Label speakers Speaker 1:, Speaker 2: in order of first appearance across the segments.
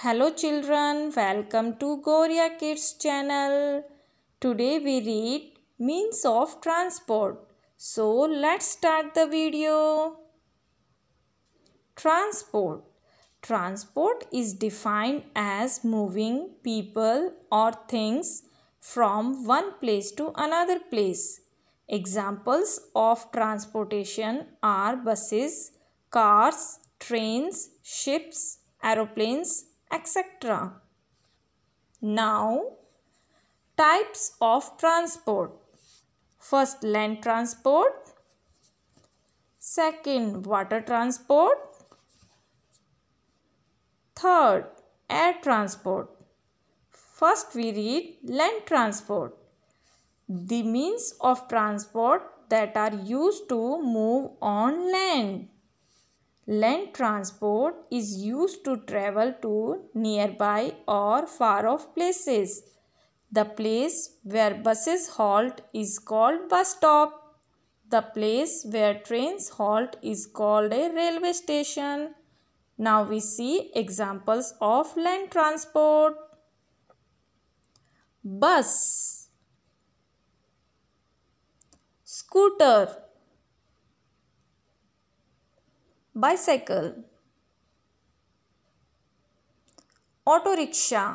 Speaker 1: Hello children, welcome to Goria Kids channel. Today we read means of transport. So let's start the video. Transport. Transport is defined as moving people or things from one place to another place. Examples of transportation are buses, cars, trains, ships, aeroplanes, etc. Now, types of transport. First, land transport. Second, water transport. Third, air transport. First, we read land transport. The means of transport that are used to move on land. Land transport is used to travel to nearby or far off places. The place where buses halt is called bus stop. The place where trains halt is called a railway station. Now we see examples of land transport. Bus Scooter bicycle auto rickshaw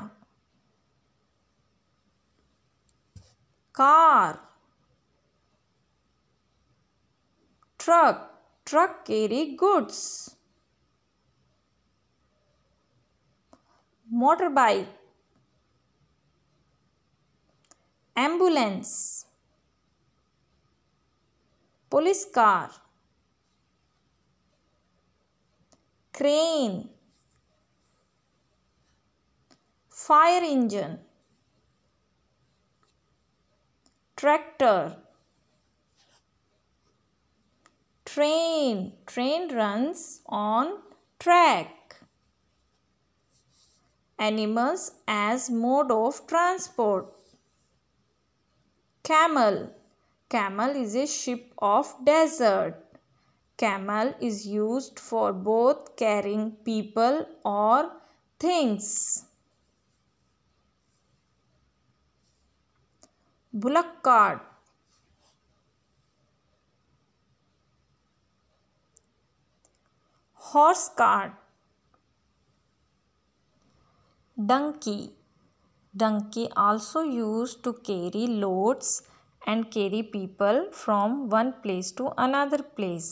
Speaker 1: car truck truck carry goods motorbike ambulance police car crane, fire engine, tractor, train, train runs on track, animals as mode of transport, camel, camel is a ship of desert camel is used for both carrying people or things. Bullock cart. Horse cart. Donkey. Donkey also used to carry loads and carry people from one place to another place.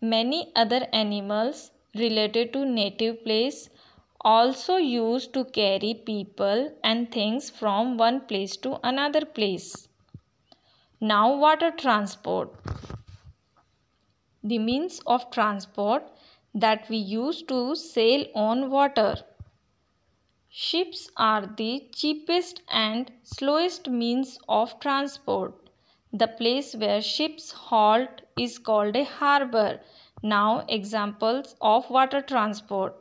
Speaker 1: Many other animals related to native place also used to carry people and things from one place to another place. Now water transport. The means of transport that we use to sail on water. Ships are the cheapest and slowest means of transport. The place where ships halt is called a harbor. Now examples of water transport.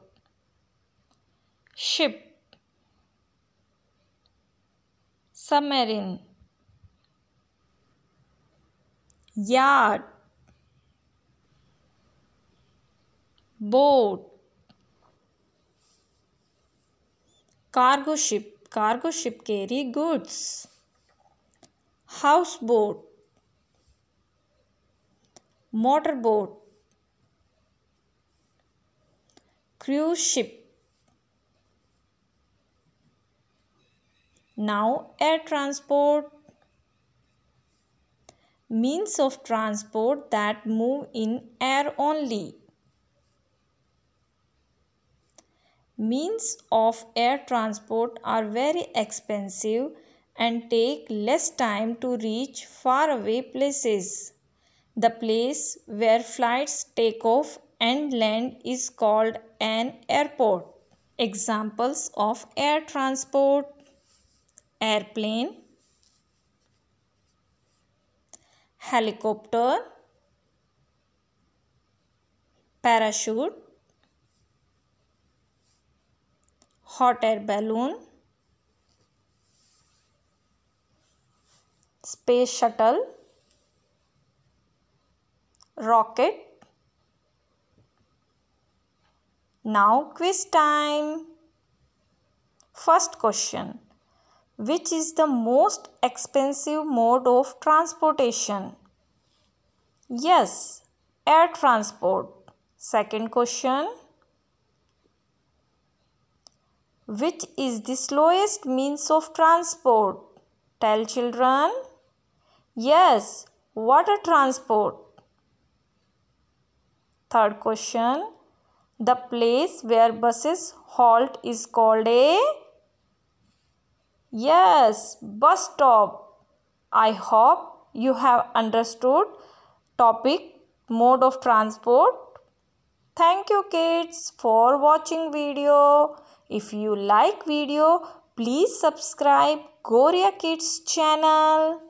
Speaker 1: Ship Submarine Yard Boat Cargo ship Cargo ship carry goods houseboat motorboat cruise ship now air transport means of transport that move in air only means of air transport are very expensive and take less time to reach faraway places. The place where flights take off and land is called an airport. Examples of air transport Airplane Helicopter Parachute Hot air balloon space shuttle, rocket. Now quiz time. First question. Which is the most expensive mode of transportation? Yes, air transport. Second question. Which is the slowest means of transport? Tell children. Yes, water transport. Third question. The place where buses halt is called a... Yes, bus stop. I hope you have understood topic, mode of transport. Thank you kids for watching video. If you like video, please subscribe Goria Kids channel.